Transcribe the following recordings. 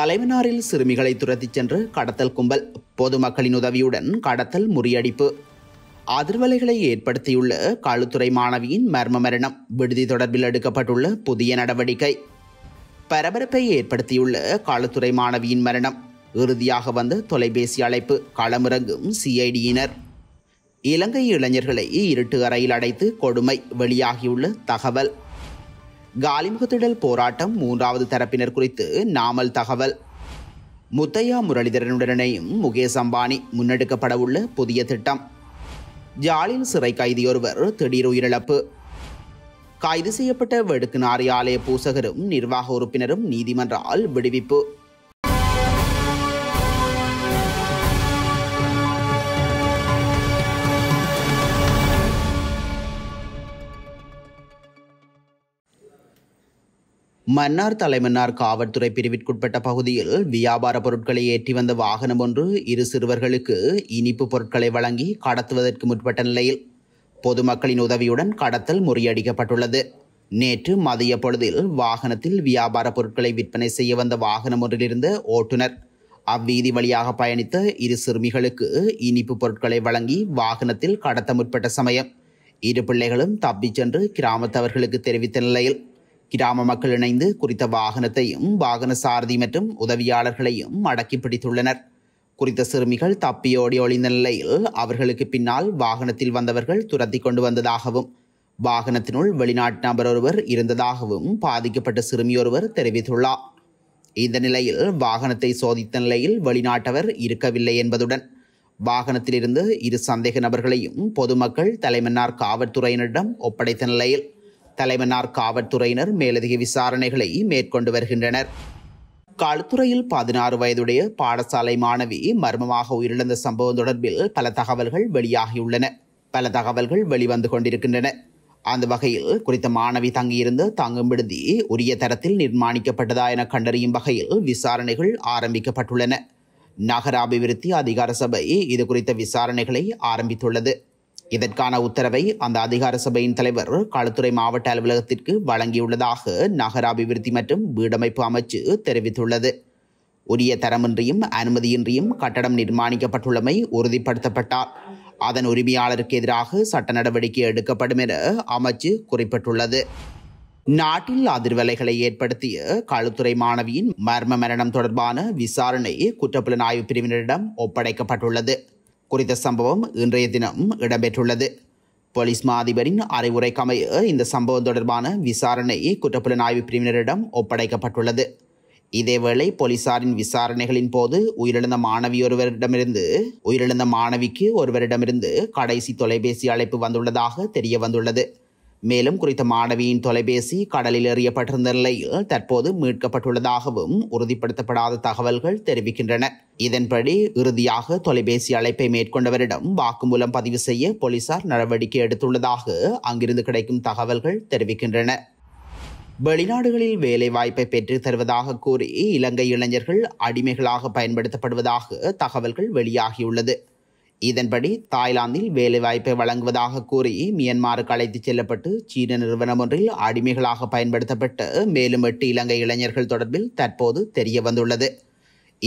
தலைவனாரில் சிறுமிகளை துரத்திச் சென்று கடத்தல் கும்பல் பொதுமக்களின் உதவியுடன் கடத்தல் முறியடிப்பு அதிர்வலைகளை ஏற்படுத்தியுள்ள காலுத்துறை மாணவியின் மர்ம மரணம் விடுதி தொடர்பில் எடுக்கப்பட்டுள்ள புதிய நடவடிக்கை பரபரப்பை ஏற்படுத்தியுள்ள காலுத்துறை மாணவியின் மரணம் இறுதியாக வந்த தொலைபேசி அழைப்பு களமிறங்கும் சிஐடியினர் இலங்கை இளைஞர்களை இருட்டு அறையில் அடைத்து கொடுமை வெளியாகியுள்ள தகவல் காலிமுகத்திடல் போராட்டம் மூன்றாவது தரப்பினர் குறித்து நாமல் தகவல் முத்தையா முரளிதரனுடனையும் முகேஷ் அம்பானி முன்னெடுக்கப்படவுள்ள புதிய திட்டம் ஜாலின் சிறை கைதியொருவர் திடீர் உயிரிழப்பு கைது செய்யப்பட்ட வெடுக்கு நாரியாலய பூசகரும் நிர்வாக உறுப்பினரும் நீதிமன்றால் விடுவிப்பு மன்னார் தலைமன்னார் காவல்துறை பிரிவிற்குட்பட்ட பகுதியில் வியாபார பொருட்களை ஏற்றி வந்த வாகனம் ஒன்று இரு சிறுவர்களுக்கு இனிப்பு பொருட்களை வழங்கி கடத்துவதற்கு முற்பட்ட நிலையில் பொதுமக்களின் உதவியுடன் கடத்தல் முறியடிக்கப்பட்டுள்ளது நேற்று மதிய பொழுதில் வாகனத்தில் வியாபார பொருட்களை விற்பனை செய்ய வந்த வாகனம் ஒன்றிலிருந்த ஓட்டுநர் அவ்வீதி வழியாக பயணித்த இரு சிறுமிகளுக்கு இனிப்பு பொருட்களை வழங்கி வாகனத்தில் கடத்த முற்பட்ட சமயம் இரு பிள்ளைகளும் தப்பிச் சென்று கிராமத்தவர்களுக்கு தெரிவித்த நிலையில் கிராம மக்கள் இணைந்து குறித்த வாகனத்தையும் வாகன சாரதி மற்றும் உதவியாளர்களையும் அடக்கி பிடித்துள்ளனர் குறித்த சிறுமிகள் தப்பியோடி ஒளிந்த நிலையில் அவர்களுக்கு பின்னால் வாகனத்தில் வந்தவர்கள் துரத்தி கொண்டு வந்ததாகவும் வாகனத்தினுள் வெளிநாட்டு நபர் ஒருவர் இருந்ததாகவும் பாதிக்கப்பட்ட சிறுமி ஒருவர் தெரிவித்துள்ளார் இந்த நிலையில் வாகனத்தை சோதித்த நிலையில் வெளிநாட்டவர் இருக்கவில்லை என்பதுடன் வாகனத்திலிருந்து இரு சந்தேக நபர்களையும் பொதுமக்கள் தலைமன்னார் காவல்துறையினரிடம் ஒப்படைத்த நிலையில் தலைமன்னார் காவல்துறையினர் மேலதிக விசாரணைகளை மேற்கொண்டு வருகின்றனர் காலத்துறையில் பதினாறு வயதுடைய பாடசாலை மாணவி மர்மமாக உயிரிழந்த சம்பவம் தொடர்பில் பல தகவல்கள் வெளியாகியுள்ளன பல தகவல்கள் வெளிவந்து கொண்டிருக்கின்றன அந்த வகையில் குறித்த மாணவி தங்கியிருந்த தங்கும் விடுதி உரிய தரத்தில் நிர்மாணிக்கப்பட்டதா என கண்டறியும் வகையில் விசாரணைகள் ஆரம்பிக்கப்பட்டுள்ளன நகர அபிவிருத்தி அதிகார சபை இது குறித்த விசாரணைகளை ஆரம்பித்துள்ளது இதற்கான உத்தரவை அந்த அதிகார சபையின் தலைவர் களுத்துறை மாவட்ட அலுவலகத்திற்கு வழங்கியுள்ளதாக நகராபிவிருத்தி மற்றும் வீடமைப்பு அமைச்சு தெரிவித்துள்ளது உரிய தரமின்றியும் அனுமதியின்றியும் கட்டடம் நிர்மாணிக்கப்பட்டுள்ளமை உறுதிப்படுத்தப்பட்டார் அதன் உரிமையாளருக்கு எதிராக சட்ட நடவடிக்கை எடுக்கப்படும் என அமைச்சு குறிப்பிட்டுள்ளது நாட்டில் அதிர்வலைகளை ஏற்படுத்திய களுத்துறை மாணவியின் மர்ம மரணம் தொடர்பான விசாரணை குற்றப்புலனாய்வு பிரிவினரிடம் ஒப்படைக்கப்பட்டுள்ளது குறித்த சம்பவம் இன்றைய தினம் இடம்பெற்றுள்ளது போலீஸ் மா அதிபரின் அறிவுரைக்கமைய இந்த சம்பவம் தொடர்பான விசாரணை குற்றப்புலன் ஆய்வுப் பிரிவினரிடம் ஒப்படைக்கப்பட்டுள்ளது இதேவேளை போலீசாரின் விசாரணைகளின் போது உயிரிழந்த மாணவி ஒருவரிடமிருந்து உயிரிழந்த மாணவிக்கு ஒருவரிடமிருந்து கடைசி தொலைபேசி அழைப்பு வந்துள்ளதாக தெரிய வந்துள்ளது மேலும் குறித்த மாணவியின் தொலைபேசி கடலில் எறியப்பட்டிருந்த நிலையில் தற்போது மீட்கப்பட்டுள்ளதாகவும் உறுதிப்படுத்தப்படாத தகவல்கள் தெரிவிக்கின்றன இதன்படி இறுதியாக தொலைபேசி அழைப்பை மேற்கொண்டவரிடம் வாக்குமூலம் பதிவு செய்ய போலீசார் நடவடிக்கை எடுத்துள்ளதாக அங்கிருந்து கிடைக்கும் தகவல்கள் தெரிவிக்கின்றன வெளிநாடுகளில் வேலைவாய்ப்பை பெற்றுத் தருவதாக கூறி இலங்கை இளைஞர்கள் அடிமைகளாக பயன்படுத்தப்படுவதாக தகவல்கள் வெளியாகியுள்ளது இதன்படி தாய்லாந்தில் வேலைவாய்ப்பை வழங்குவதாக கூறி மியன்மாருக்கு அழைத்துச் செல்லப்பட்டு சீன நிறுவனம் ஒன்றில் அடிமைகளாக பயன்படுத்தப்பட்டு மேலும் எட்டு இலங்கை இளைஞர்கள் தொடர்பில் தற்போது தெரிய வந்துள்ளது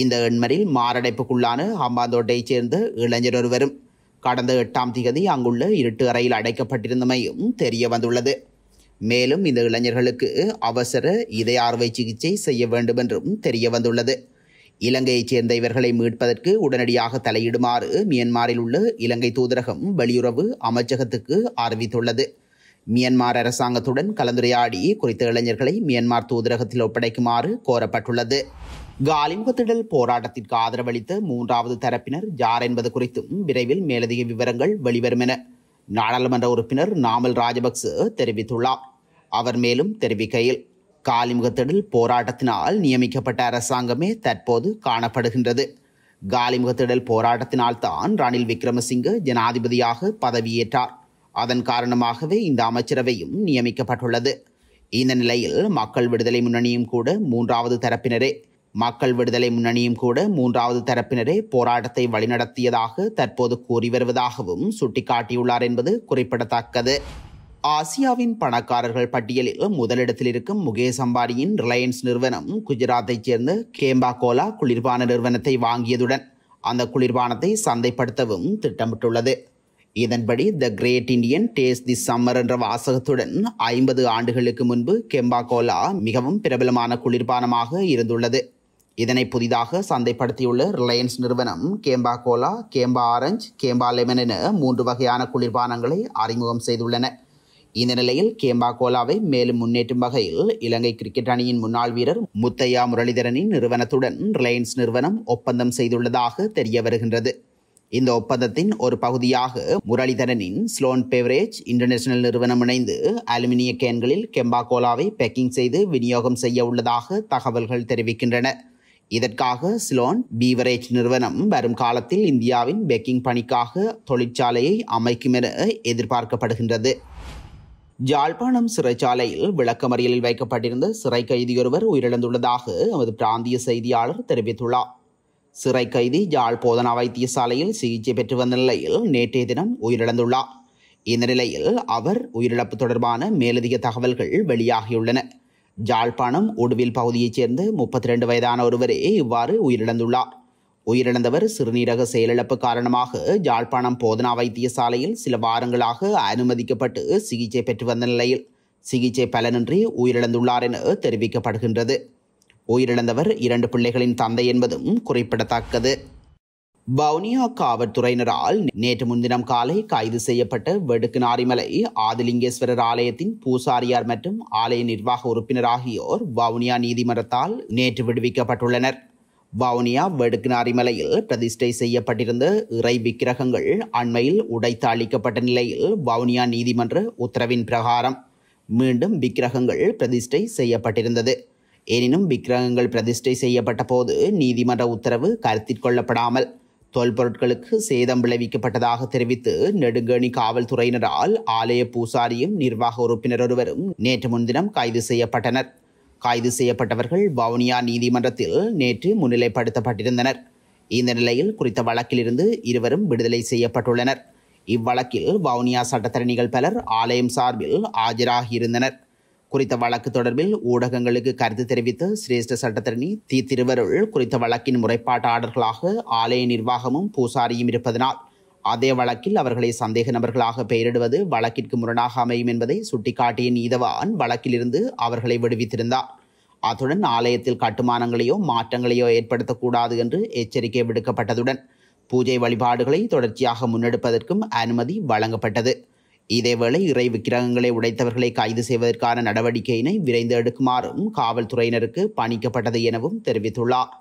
இந்த எண்மரில் மாரடைப்புக்குள்ளான ஹம்பாந்தோட்டையைச் சேர்ந்த இளைஞர் ஒருவரும் கடந்த எட்டாம் திகதி அங்குள்ள இருட்டு அறையில் அடைக்கப்பட்டிருந்தமையும் தெரிய வந்துள்ளது மேலும் இந்த இளைஞர்களுக்கு அவசர இதய அறுவை சிகிச்சை செய்ய வேண்டும் என்றும் தெரிய வந்துள்ளது இலங்கையைச் சேர்ந்த இவர்களை மீட்பதற்கு உடனடியாக தலையிடுமாறு மியன்மாரில் உள்ள இலங்கை தூதரகம் வெளியுறவு அமைச்சகத்துக்கு அறிவித்துள்ளது மியன்மார் அரசாங்கத்துடன் கலந்துரையாடி குறித்த இளைஞர்களை மியன்மார் தூதரகத்தில் ஒப்படைக்குமாறு கோரப்பட்டுள்ளது காலிமுகத்திடல் போராட்டத்திற்கு ஆதரவளித்த மூன்றாவது தரப்பினர் யார் என்பது குறித்தும் விரைவில் மேலதிக விவரங்கள் வெளிவரும் என நாடாளுமன்ற உறுப்பினர் நாமல் ராஜபக்ச தெரிவித்துள்ளார் அவர் மேலும் தெரிவிக்கையில் காலிமுகத்திடல் போராட்டத்தினால் நியமிக்கப்பட்ட அரசாங்கமே தற்போது காணப்படுகின்றது காலிமுகத்திடல் போராட்டத்தினால் தான் ரணில் விக்ரமசிங்க ஜனாதிபதியாக பதவியேற்றார் அதன் காரணமாகவே இந்த அமைச்சரவையும் நியமிக்கப்பட்டுள்ளது இந்த நிலையில் மக்கள் விடுதலை முன்னணியும் கூட மூன்றாவது தரப்பினரே மக்கள் விடுதலை முன்னணியும் கூட மூன்றாவது தரப்பினரே போராட்டத்தை வழிநடத்தியதாக தற்போது கூறி வருவதாகவும் சுட்டிக்காட்டியுள்ளார் என்பது குறிப்பிடத்தக்கது ஆசியாவின் பணக்காரர்கள் பட்டியலில் முதலிடத்தில் இருக்கும் முகேஷ் அம்பானியின் ரிலையன்ஸ் நிறுவனம் குஜராத்தைச் சேர்ந்த கேம்பா கோலா குளிர்பான நிறுவனத்தை வாங்கியதுடன் அந்த குளிர்பானத்தை சந்தைப்படுத்தவும் திட்டமிட்டுள்ளது இதன்படி the great Indian taste the summer என்ற வாசகத்துடன் ஐம்பது ஆண்டுகளுக்கு முன்பு கெம்பா கோலா மிகவும் பிரபலமான குளிர்பானமாக இருந்துள்ளது இதனை புதிதாக சந்தைப்படுத்தியுள்ள ரிலையன்ஸ் நிறுவனம் Campa cola Campa orange Campa lemon என மூன்று வகையான குளிர்பானங்களை அறிமுகம் செய்துள்ளன இந்த நிலையில் கேம்பா கோலாவை மேலும் முன்னேற்றும் வகையில் இலங்கை கிரிக்கெட் அணியின் முன்னாள் வீரர் முத்தையா முரளிதரனின் நிறுவனத்துடன் ரிலையன்ஸ் நிறுவனம் ஒப்பந்தம் செய்துள்ளதாக தெரிய வருகின்றது இந்த ஒப்பந்தத்தின் ஒரு பகுதியாக முரளிதரனின் ஸ்லோன் பேவரேஜ் இன்டர்நேஷனல் நிறுவனம் இணைந்து அலுமினிய கேன்களில் கெம்பா கோலாவை பேக்கிங் செய்து விநியோகம் செய்ய உள்ளதாக தகவல்கள் தெரிவிக்கின்றன இதற்காக ஸ்லோன் பீவரேஜ் நிறுவனம் வரும் காலத்தில் இந்தியாவின் பேக்கிங் பணிக்காக தொழிற்சாலையை அமைக்கும் என எதிர்பார்க்கப்படுகின்றது ஜாழ்ப்பாணம் சிறைச்சாலையில் விளக்கமறியலில் வைக்கப்பட்டிருந்த சிறை கைதியொருவர் உயிரிழந்துள்ளதாக எமது பிராந்திய செய்தியாளர் தெரிவித்துள்ளார் சிறை கைதி ஜாழ் போதனா வைத்தியசாலையில் சிகிச்சை பெற்று வந்த நிலையில் நேற்றைய தினம் உயிரிழந்துள்ளார் இந்த நிலையில் அவர் உயிரிழப்பு தொடர்பான மேலதிக தகவல்கள் வெளியாகியுள்ளன ஜாழ்ப்பாணம் ஒடுவில் பகுதியைச் சேர்ந்த முப்பத்தி ரெண்டு வயதான ஒருவரே இவ்வாறு உயிரிழந்துள்ளார் உயிரிழந்தவர் சிறுநீரக செயலிழப்பு காரணமாக யாழ்ப்பாணம் போதனா வைத்தியசாலையில் சில வாரங்களாக அனுமதிக்கப்பட்டு சிகிச்சை பெற்று வந்த நிலையில் சிகிச்சை பலனின்றி உயிரிழந்துள்ளார் என தெரிவிக்கப்படுகின்றது உயிரிழந்தவர் இரண்டு பிள்ளைகளின் தந்தை என்பதும் குறிப்பிடத்தக்கது வவுனியா காவல்துறையினரால் நேற்று முன்தினம் காலை கைது செய்யப்பட்ட வெடுக்கு நாரிமலை ஆதிலிங்கேஸ்வரர் ஆலயத்தின் பூசாரியார் மற்றும் ஆலய நிர்வாக உறுப்பினர் ஆகியோர் வவுனியா நீதிமன்றத்தால் நேற்று விடுவிக்கப்பட்டுள்ளனர் வவுனியா வெடுக்கினாரி பிரதிஷ்டை செய்யப்பட்டிருந்த இறை விக்கிரகங்கள் அண்மையில் உடைத்து அளிக்கப்பட்ட நிலையில் வவுனியா நீதிமன்ற உத்தரவின் பிரகாரம் மீண்டும் விக்கிரகங்கள் பிரதிஷ்டை செய்யப்பட்டிருந்தது எனினும் விக்கிரகங்கள் பிரதிஷ்டை செய்யப்பட்ட போது நீதிமன்ற உத்தரவு கருத்தில் கொள்ளப்படாமல் தொல்பொருட்களுக்கு சேதம் விளைவிக்கப்பட்டதாக தெரிவித்து நெடுங்கணி காவல்துறையினரால் ஆலய பூசாரியும் நிர்வாக உறுப்பினர் ஒருவரும் நேற்று முன்தினம் கைது செய்யப்பட்டனர் கைது செய்யப்பட்டவர்கள் வவுனியா நீதிமன்றத்தில் நேற்று முன்னிலைப்படுத்தப்பட்டிருந்தனர் இந்த நிலையில் குறித்த வழக்கிலிருந்து இருவரும் விடுதலை செய்யப்பட்டுள்ளனர் இவ்வழக்கில் வவுனியா சட்டத்தரணிகள் பலர் ஆலயம் சார்பில் ஆஜராகியிருந்தனர் குறித்த வழக்கு தொடர்பில் ஊடகங்களுக்கு கருத்து தெரிவித்த சிரேஷ்ட சட்டத்தரணி தி திருவருள் குறித்த வழக்கின் முறைப்பாட்டாளர்களாக ஆலய நிர்வாகமும் பூசாரியும் இருப்பதனால் அதே வழக்கில் அவர்களை சந்தேக நபர்களாக பெயரிடுவது வழக்கிற்கு முரணாக அமையும் என்பதை சுட்டிக்காட்டிய நீதவான் வழக்கிலிருந்து அவர்களை விடுவித்திருந்தார் அத்துடன் ஆலயத்தில் கட்டுமானங்களையோ மாற்றங்களையோ ஏற்படுத்தக்கூடாது என்று எச்சரிக்கை விடுக்கப்பட்டதுடன் பூஜை வழிபாடுகளை தொடர்ச்சியாக முன்னெடுப்பதற்கும் அனுமதி வழங்கப்பட்டது இதேவேளை இறை விக்கிரகங்களை உடைத்தவர்களை கைது செய்வதற்கான நடவடிக்கையினை விரைந்து எடுக்குமாறும் காவல்துறையினருக்கு பணிக்கப்பட்டது எனவும் தெரிவித்துள்ளார்